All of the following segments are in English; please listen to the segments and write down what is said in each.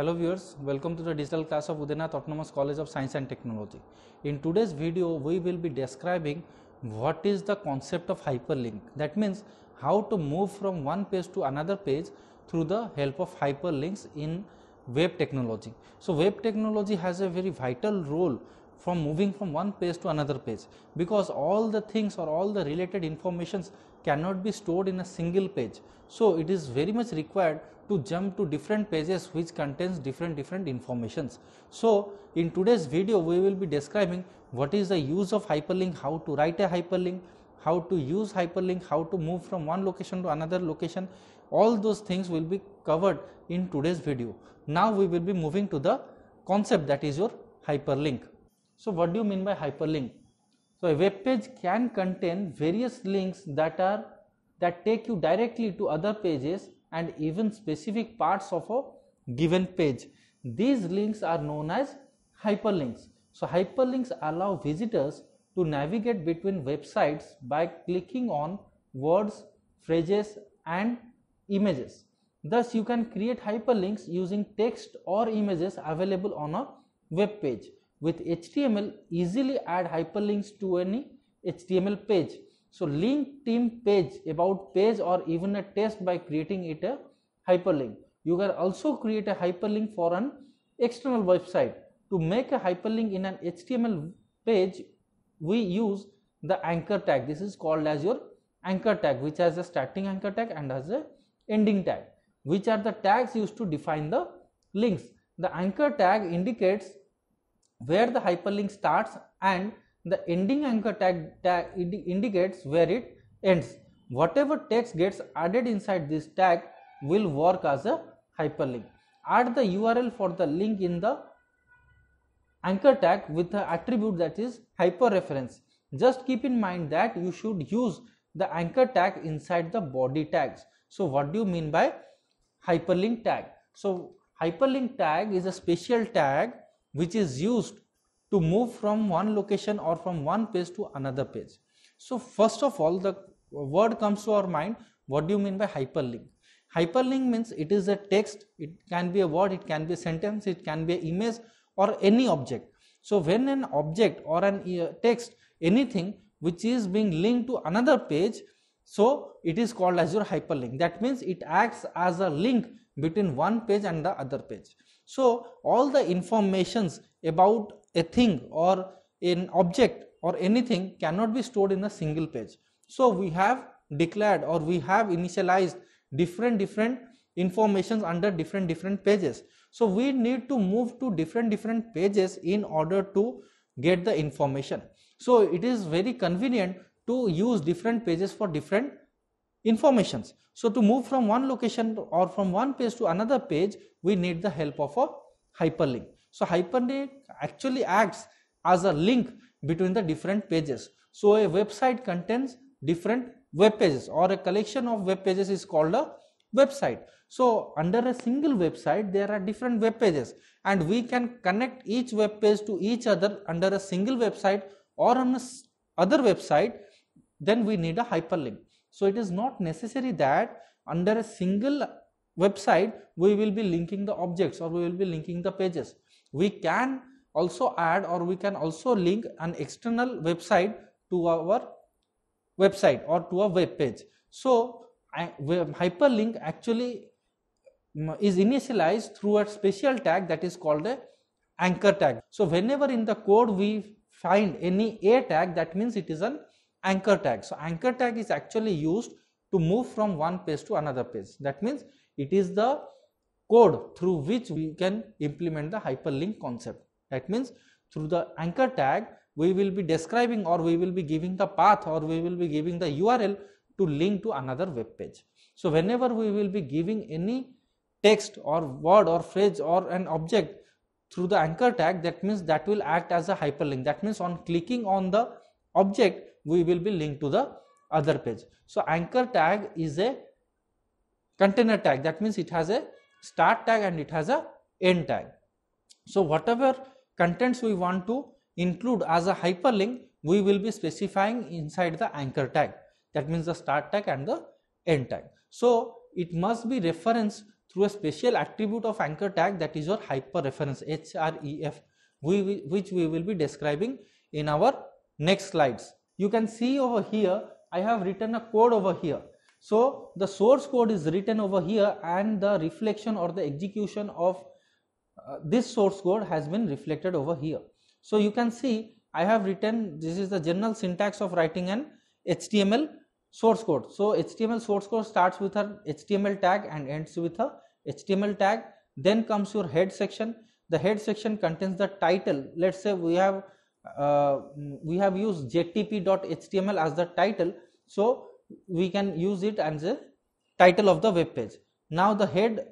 Hello viewers, welcome to the digital class of Udenath Autonomous College of Science and Technology. In today's video, we will be describing what is the concept of hyperlink. That means how to move from one page to another page through the help of hyperlinks in web technology. So web technology has a very vital role from moving from one page to another page because all the things or all the related informations cannot be stored in a single page. So, it is very much required to jump to different pages which contains different different informations. So, in today's video we will be describing what is the use of hyperlink, how to write a hyperlink, how to use hyperlink, how to move from one location to another location all those things will be covered in today's video. Now, we will be moving to the concept that is your hyperlink. So what do you mean by hyperlink? So a web page can contain various links that are that take you directly to other pages and even specific parts of a given page. These links are known as hyperlinks. So hyperlinks allow visitors to navigate between websites by clicking on words, phrases and images. Thus you can create hyperlinks using text or images available on a web page with HTML easily add hyperlinks to any HTML page. So link team page about page or even a test by creating it a hyperlink. You can also create a hyperlink for an external website. To make a hyperlink in an HTML page, we use the anchor tag. This is called as your anchor tag which has a starting anchor tag and has a ending tag which are the tags used to define the links. The anchor tag indicates where the hyperlink starts and the ending anchor tag, tag indicates where it ends. Whatever text gets added inside this tag will work as a hyperlink. Add the URL for the link in the anchor tag with the attribute that is hyperreference. Just keep in mind that you should use the anchor tag inside the body tags. So, what do you mean by hyperlink tag? So, hyperlink tag is a special tag which is used to move from one location or from one page to another page. So first of all the word comes to our mind what do you mean by hyperlink? Hyperlink means it is a text, it can be a word, it can be a sentence, it can be an image or any object. So when an object or an uh, text anything which is being linked to another page so it is called as your hyperlink that means it acts as a link between one page and the other page. So, all the informations about a thing or an object or anything cannot be stored in a single page. So, we have declared or we have initialized different different informations under different different pages. So, we need to move to different different pages in order to get the information. So, it is very convenient to use different pages for different informations. So to move from one location or from one page to another page, we need the help of a hyperlink. So hyperlink actually acts as a link between the different pages. So a website contains different web pages or a collection of web pages is called a website. So under a single website there are different web pages and we can connect each web page to each other under a single website or on a other website then we need a hyperlink. So it is not necessary that under a single website we will be linking the objects or we will be linking the pages. We can also add or we can also link an external website to our website or to a web page. So I, hyperlink actually mm, is initialized through a special tag that is called a anchor tag. So whenever in the code we find any a tag that means it is an anchor tag. So anchor tag is actually used to move from one page to another page. That means it is the code through which we can implement the hyperlink concept. That means through the anchor tag we will be describing or we will be giving the path or we will be giving the URL to link to another web page. So whenever we will be giving any text or word or phrase or an object through the anchor tag that means that will act as a hyperlink that means on clicking on the object we will be linked to the other page. So, anchor tag is a container tag that means it has a start tag and it has a end tag. So, whatever contents we want to include as a hyperlink we will be specifying inside the anchor tag that means the start tag and the end tag. So, it must be referenced through a special attribute of anchor tag that is your hyper reference href we, which we will be describing in our next slides you can see over here I have written a code over here. So the source code is written over here and the reflection or the execution of uh, this source code has been reflected over here. So you can see I have written this is the general syntax of writing an HTML source code. So HTML source code starts with an HTML tag and ends with a HTML tag. Then comes your head section. The head section contains the title. Let's say we have uh, we have used jtp.html as the title so we can use it as a title of the web page now the head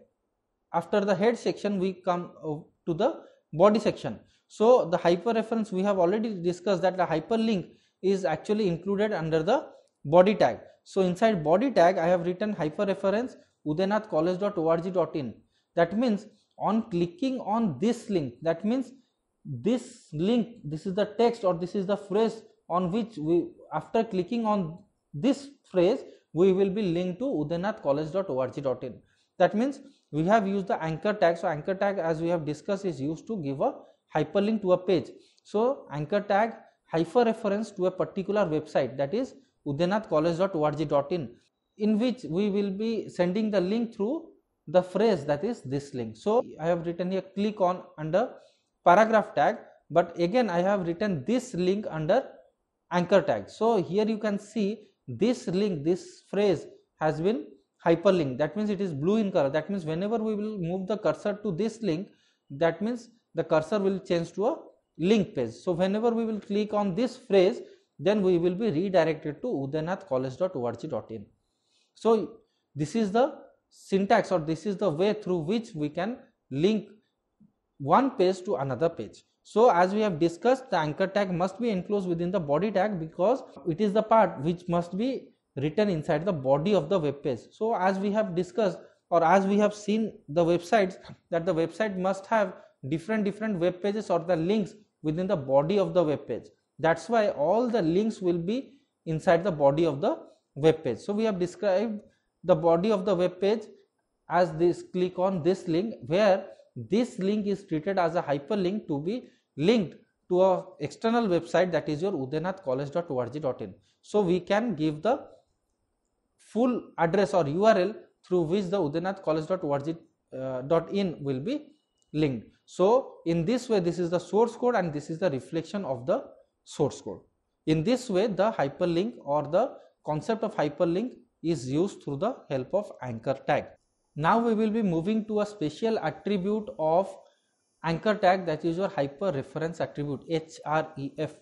after the head section we come uh, to the body section so the hyper reference we have already discussed that the hyperlink is actually included under the body tag. So inside body tag I have written hyper reference udenathcollege.org.in that means on clicking on this link that means this link this is the text or this is the phrase on which we after clicking on this phrase we will be linked to udayanathcollege.org.in that means we have used the anchor tag so anchor tag as we have discussed is used to give a hyperlink to a page so anchor tag hyper reference to a particular website that is udayanathcollege.org.in in which we will be sending the link through the phrase that is this link so i have written here click on under paragraph tag but again I have written this link under anchor tag. So, here you can see this link this phrase has been hyperlink. that means it is blue in color that means whenever we will move the cursor to this link that means the cursor will change to a link page. So, whenever we will click on this phrase then we will be redirected to udaynathcollege.org.in. So, this is the syntax or this is the way through which we can link one page to another page. So as we have discussed, the anchor tag must be enclosed within the body tag because it is the part which must be written inside the body of the web page. So as we have discussed or as we have seen the websites that the website must have different different web pages or the links within the body of the web page. That's why all the links will be inside the body of the web page. So we have described the body of the web page as this click on this link where this link is treated as a hyperlink to be linked to a external website that is your udenathcollege.org.in. So, we can give the full address or URL through which the udenathcollege.org.in will be linked. So, in this way this is the source code and this is the reflection of the source code. In this way the hyperlink or the concept of hyperlink is used through the help of anchor tag. Now we will be moving to a special attribute of anchor tag that is your hyper reference attribute href.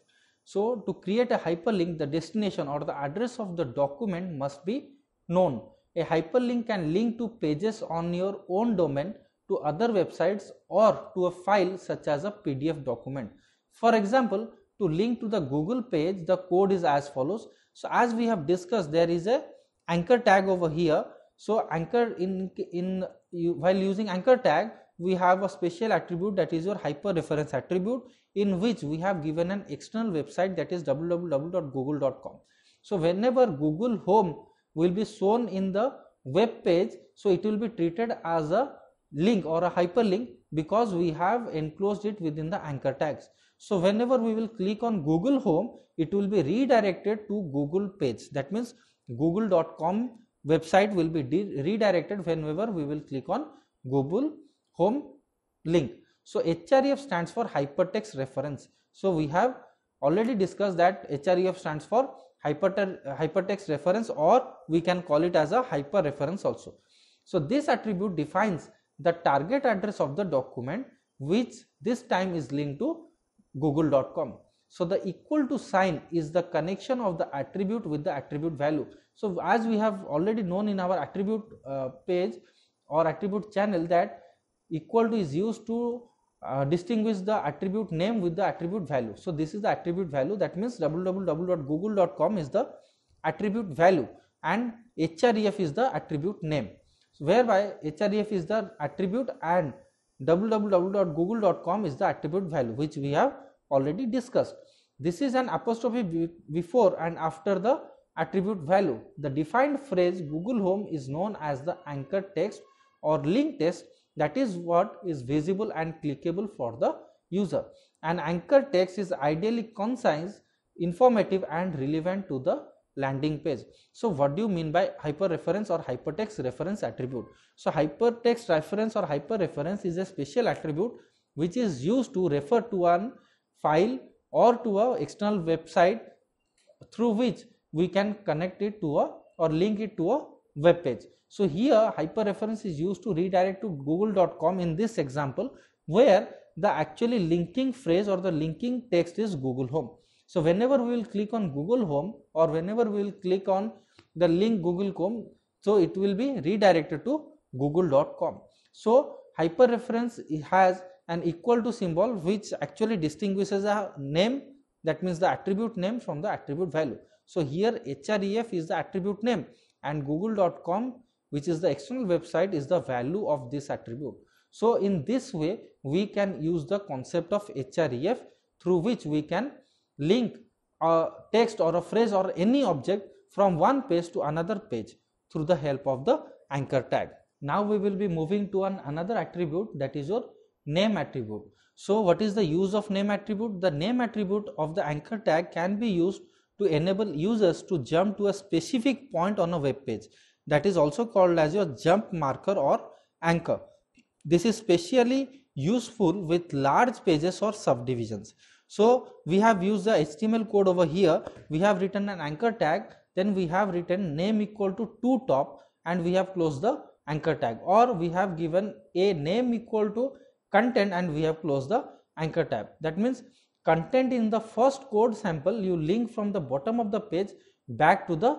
So to create a hyperlink the destination or the address of the document must be known. A hyperlink can link to pages on your own domain to other websites or to a file such as a PDF document. For example, to link to the Google page, the code is as follows. So as we have discussed, there is a anchor tag over here so anchor in in you, while using anchor tag we have a special attribute that is your hyper reference attribute in which we have given an external website that is www.google.com so whenever google home will be shown in the web page so it will be treated as a link or a hyperlink because we have enclosed it within the anchor tags so whenever we will click on google home it will be redirected to google page that means google.com website will be redirected whenever we will click on Google home link. So, HREF stands for hypertext reference. So, we have already discussed that HREF stands for hypertext reference or we can call it as a hyper reference also. So, this attribute defines the target address of the document which this time is linked to google.com. So, the equal to sign is the connection of the attribute with the attribute value. So, as we have already known in our attribute uh, page or attribute channel that equal to is used to uh, distinguish the attribute name with the attribute value. So, this is the attribute value that means www.google.com is the attribute value and href is the attribute name. So, whereby href is the attribute and www.google.com is the attribute value which we have already discussed. This is an apostrophe before and after the attribute value. The defined phrase Google Home is known as the anchor text or link text that is what is visible and clickable for the user. An anchor text is ideally concise, informative and relevant to the landing page. So what do you mean by hyperreference or hypertext reference attribute? So hypertext reference or hyperreference is a special attribute which is used to refer to an file or to a external website through which we can connect it to a or link it to a web page. So here hyperreference is used to redirect to google.com in this example where the actually linking phrase or the linking text is Google Home. So whenever we will click on Google Home or whenever we will click on the link Google Home, so it will be redirected to google.com. So hyperreference has an equal to symbol which actually distinguishes a name that means the attribute name from the attribute value. So here href is the attribute name and google.com which is the external website is the value of this attribute. So in this way we can use the concept of href through which we can link a text or a phrase or any object from one page to another page through the help of the anchor tag. Now we will be moving to an another attribute that is your name attribute. So what is the use of name attribute? The name attribute of the anchor tag can be used to enable users to jump to a specific point on a web page that is also called as your jump marker or anchor. This is specially useful with large pages or subdivisions. So we have used the HTML code over here, we have written an anchor tag, then we have written name equal to to top and we have closed the anchor tag or we have given a name equal to content and we have closed the anchor tab. That means content in the first code sample you link from the bottom of the page back to the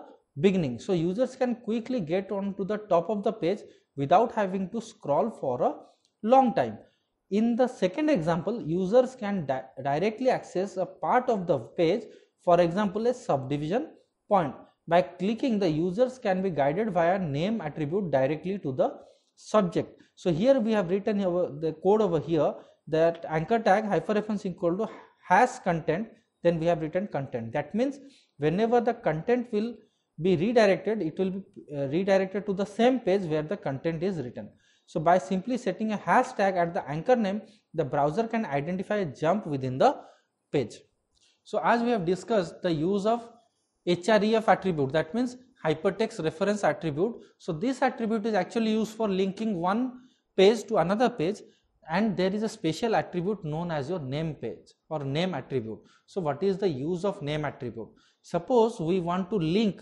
beginning. So users can quickly get onto the top of the page without having to scroll for a long time. In the second example, users can di directly access a part of the page, for example, a subdivision point. By clicking, the users can be guided via name attribute directly to the subject. So here we have written the code over here that anchor tag hyperreference equal to has content then we have written content. That means whenever the content will be redirected it will be uh, redirected to the same page where the content is written. So by simply setting a hashtag at the anchor name the browser can identify a jump within the page. So as we have discussed the use of href attribute that means hypertext reference attribute. So this attribute is actually used for linking one page to another page and there is a special attribute known as your name page or name attribute. So what is the use of name attribute? Suppose we want to link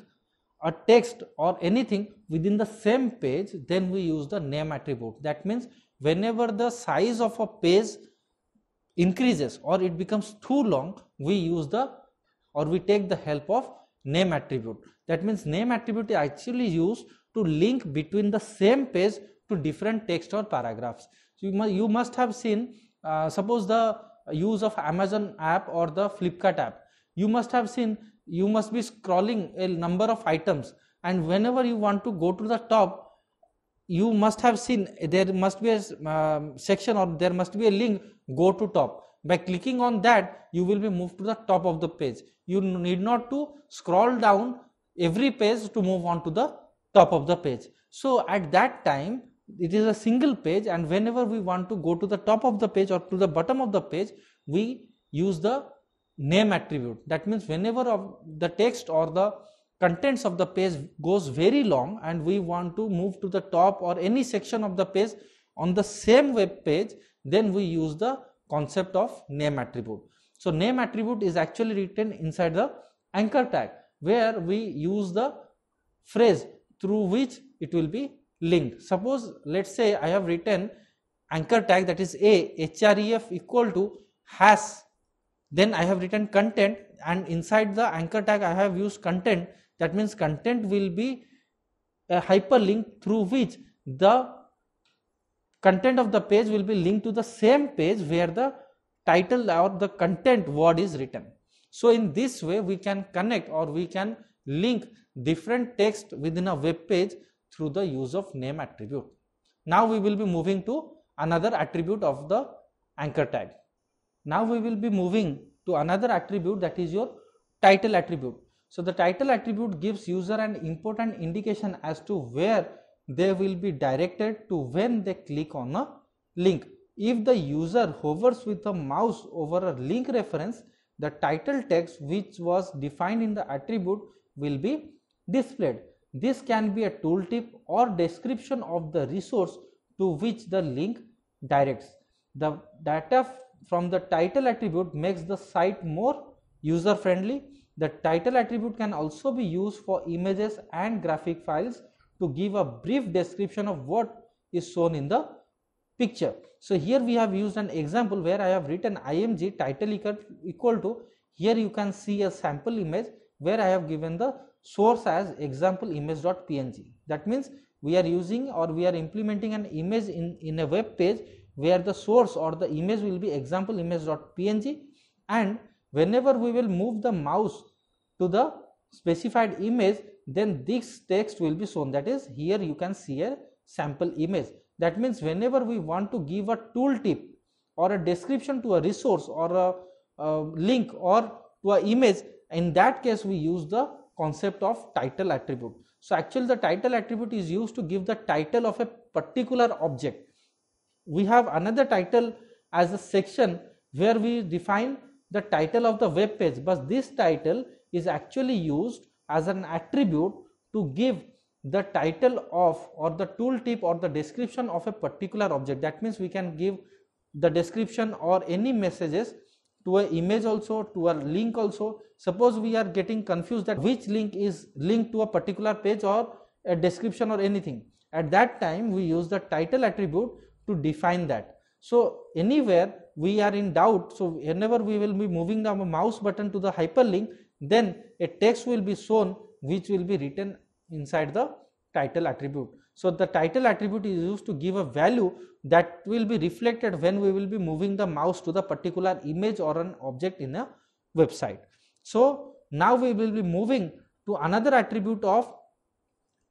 a text or anything within the same page then we use the name attribute. That means whenever the size of a page increases or it becomes too long we use the or we take the help of name attribute. That means name attribute is actually used to link between the same page to different text or paragraphs. So you, must you must have seen, uh, suppose the use of Amazon app or the Flipkart app. You must have seen, you must be scrolling a number of items and whenever you want to go to the top, you must have seen there must be a uh, section or there must be a link go to top by clicking on that, you will be moved to the top of the page. You need not to scroll down every page to move on to the top of the page. So at that time, it is a single page and whenever we want to go to the top of the page or to the bottom of the page, we use the name attribute. That means whenever of the text or the contents of the page goes very long and we want to move to the top or any section of the page on the same web page, then we use the concept of name attribute. So name attribute is actually written inside the anchor tag where we use the phrase through which it will be linked. Suppose let's say I have written anchor tag that is a href equal to has then I have written content and inside the anchor tag I have used content that means content will be a uh, hyperlink through which the content of the page will be linked to the same page where the title or the content word is written. So in this way we can connect or we can link different text within a web page through the use of name attribute. Now we will be moving to another attribute of the anchor tag. Now we will be moving to another attribute that is your title attribute. So the title attribute gives user an important indication as to where they will be directed to when they click on a link. If the user hovers with the mouse over a link reference, the title text which was defined in the attribute will be displayed. This can be a tooltip or description of the resource to which the link directs. The data from the title attribute makes the site more user friendly. The title attribute can also be used for images and graphic files to give a brief description of what is shown in the picture. So, here we have used an example where I have written IMG title equal to here you can see a sample image where I have given the source as example image.png. That means we are using or we are implementing an image in, in a web page where the source or the image will be example image.png and whenever we will move the mouse to the specified image then this text will be shown that is here you can see a sample image that means whenever we want to give a tooltip or a description to a resource or a, a link or to an image in that case we use the concept of title attribute so actually the title attribute is used to give the title of a particular object we have another title as a section where we define the title of the web page but this title is actually used as an attribute to give the title of or the tooltip or the description of a particular object that means we can give the description or any messages to a image also to a link also suppose we are getting confused that which link is linked to a particular page or a description or anything at that time we use the title attribute to define that so anywhere we are in doubt so whenever we will be moving the mouse button to the hyperlink then a text will be shown which will be written inside the title attribute. So, the title attribute is used to give a value that will be reflected when we will be moving the mouse to the particular image or an object in a website. So, now we will be moving to another attribute of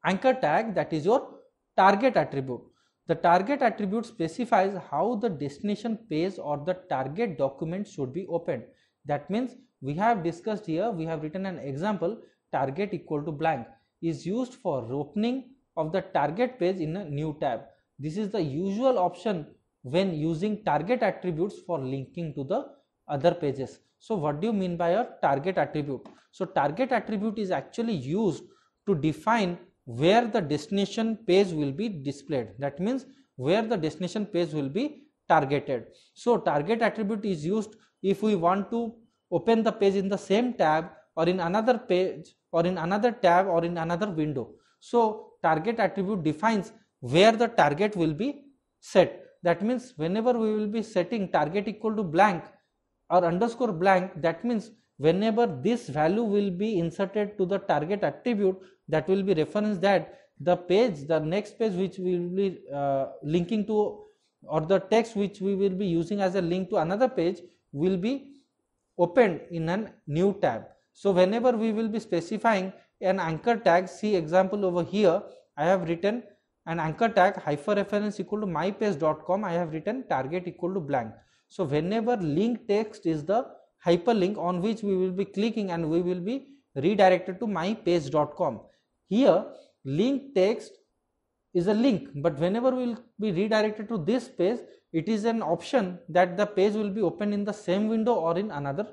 anchor tag that is your target attribute. The target attribute specifies how the destination page or the target document should be opened. That means we have discussed here, we have written an example target equal to blank is used for opening of the target page in a new tab. This is the usual option when using target attributes for linking to the other pages. So what do you mean by a target attribute? So target attribute is actually used to define where the destination page will be displayed. That means where the destination page will be targeted. So target attribute is used if we want to open the page in the same tab or in another page or in another tab or in another window. So target attribute defines where the target will be set. That means whenever we will be setting target equal to blank or underscore blank that means whenever this value will be inserted to the target attribute that will be reference that the page the next page which we will be uh, linking to or the text which we will be using as a link to another page will be opened in a new tab. So, whenever we will be specifying an anchor tag, see example over here, I have written an anchor tag hyperreference equal to mypage.com, I have written target equal to blank. So, whenever link text is the hyperlink on which we will be clicking and we will be redirected to mypage.com. Here, link text is a link but whenever we will be redirected to this page it is an option that the page will be opened in the same window or in another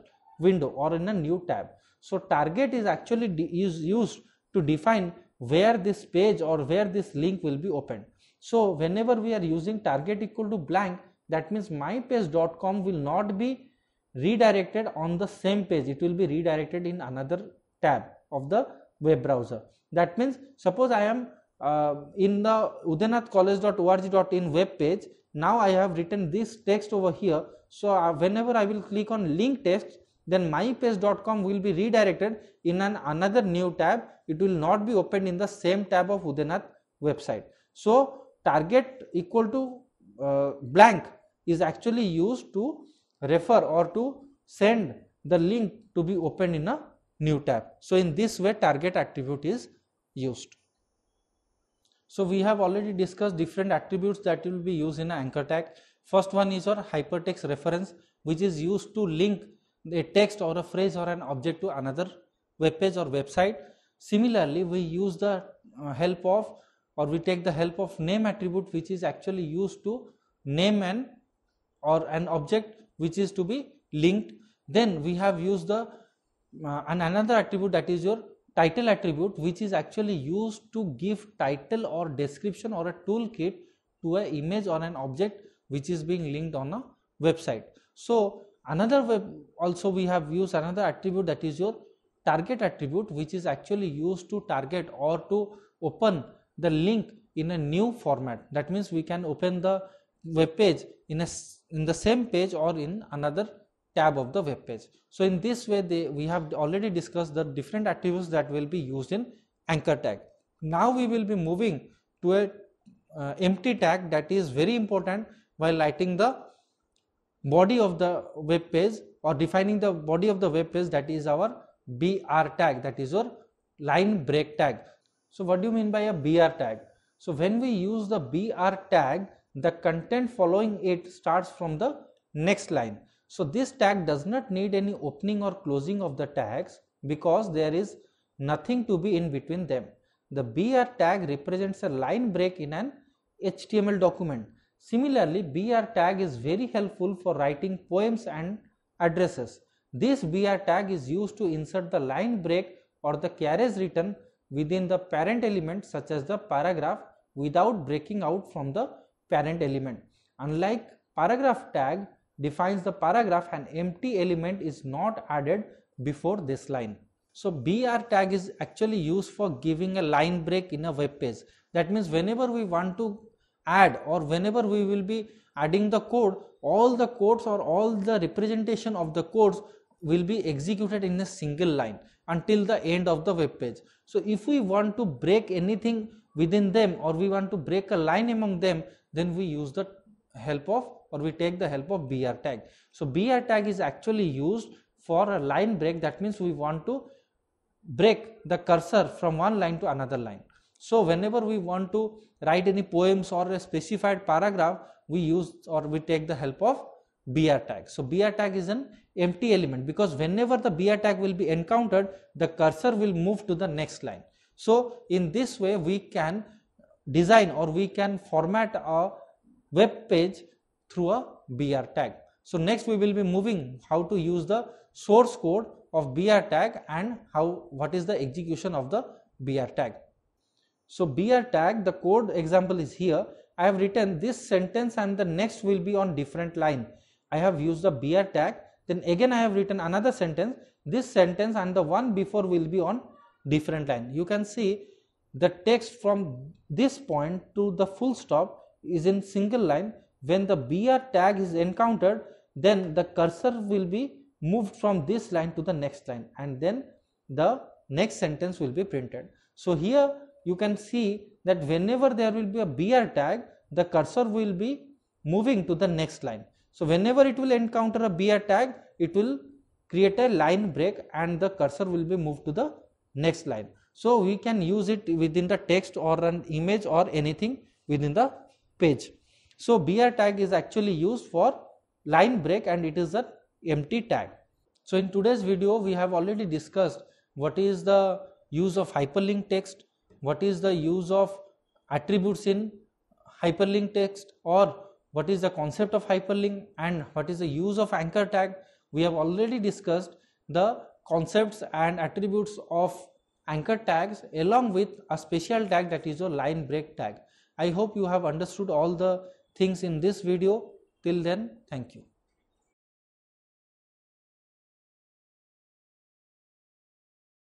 window or in a new tab. So, target is actually is used to define where this page or where this link will be opened. So, whenever we are using target equal to blank that means mypage.com will not be redirected on the same page it will be redirected in another tab of the web browser. That means suppose I am uh, in the udanathcollege.org.in web page now I have written this text over here. So uh, whenever I will click on link text, then mypage.com will be redirected in an another new tab. It will not be opened in the same tab of Udanath website. So target equal to uh, blank is actually used to refer or to send the link to be opened in a new tab. So in this way target attribute is used. So we have already discussed different attributes that will be used in anchor tag. First one is your hypertext reference which is used to link a text or a phrase or an object to another web page or website. Similarly, we use the uh, help of or we take the help of name attribute which is actually used to name an or an object which is to be linked. Then we have used the uh, and another attribute that is your title attribute which is actually used to give title or description or a toolkit to an image or an object which is being linked on a website. So, another web also we have used another attribute that is your target attribute which is actually used to target or to open the link in a new format that means we can open the web page in a in the same page or in another tab of the web page. So in this way they, we have already discussed the different attributes that will be used in anchor tag. Now we will be moving to a uh, empty tag that is very important while writing the body of the web page or defining the body of the web page that is our BR tag that is your line break tag. So what do you mean by a BR tag? So when we use the BR tag the content following it starts from the next line. So this tag does not need any opening or closing of the tags because there is nothing to be in between them. The BR tag represents a line break in an HTML document. Similarly, BR tag is very helpful for writing poems and addresses. This BR tag is used to insert the line break or the carriage return within the parent element such as the paragraph without breaking out from the parent element. Unlike paragraph tag, defines the paragraph an empty element is not added before this line. So BR tag is actually used for giving a line break in a web page. That means whenever we want to add or whenever we will be adding the code, all the codes or all the representation of the codes will be executed in a single line until the end of the web page. So if we want to break anything within them or we want to break a line among them, then we use the help of or we take the help of BR tag. So BR tag is actually used for a line break that means we want to break the cursor from one line to another line. So whenever we want to write any poems or a specified paragraph we use or we take the help of BR tag. So BR tag is an empty element because whenever the BR tag will be encountered the cursor will move to the next line. So in this way we can design or we can format a web page through a BR tag. So next we will be moving how to use the source code of BR tag and how what is the execution of the BR tag. So BR tag the code example is here I have written this sentence and the next will be on different line. I have used the BR tag then again I have written another sentence this sentence and the one before will be on different line. You can see the text from this point to the full stop is in single line when the BR tag is encountered then the cursor will be moved from this line to the next line and then the next sentence will be printed. So, here you can see that whenever there will be a BR tag the cursor will be moving to the next line. So, whenever it will encounter a BR tag it will create a line break and the cursor will be moved to the next line. So, we can use it within the text or an image or anything within the page. So BR tag is actually used for line break and it is an empty tag. So in today's video we have already discussed what is the use of hyperlink text, what is the use of attributes in hyperlink text or what is the concept of hyperlink and what is the use of anchor tag. We have already discussed the concepts and attributes of anchor tags along with a special tag that is your line break tag. I hope you have understood all the things in this video. Till then, thank you.